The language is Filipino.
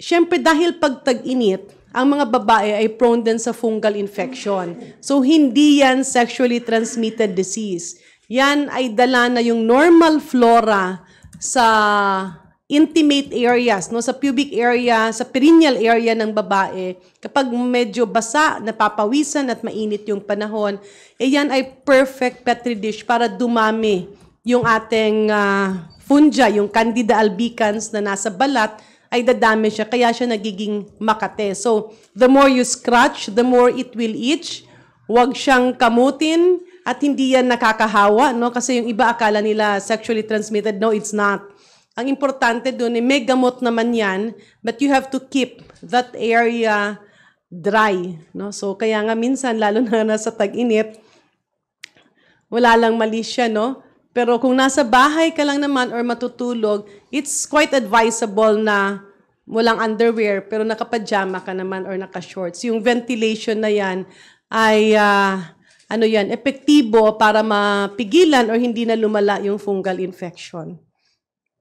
Siyempre, dahil pagtag-init, ang mga babae ay prone din sa fungal infection. So, hindi yan sexually transmitted disease. Yan ay dala na yung normal flora sa intimate areas, no, sa pubic area, sa perineal area ng babae. Kapag medyo basa, napapawisan at mainit yung panahon, eh yan ay perfect petri dish para dumami yung ating uh, fungi, yung candida albicans na nasa balat ay dadami siya, kaya siya nagiging makate. So, the more you scratch, the more it will itch. Huwag siyang kamutin at hindi yan nakakahawa, no? Kasi yung iba akala nila sexually transmitted. No, it's not. Ang importante doon, eh, may gamot naman yan, but you have to keep that area dry. No? So, kaya nga minsan, lalo na nasa tag-init, wala lang mali siya, no? Pero kung nasa bahay ka lang naman or matutulog, it's quite advisable na walang underwear pero nakapajama ka naman or naka-shorts. Yung ventilation na yan ay uh, ano yan, epektibo para mapigilan or hindi na lumala yung fungal infection.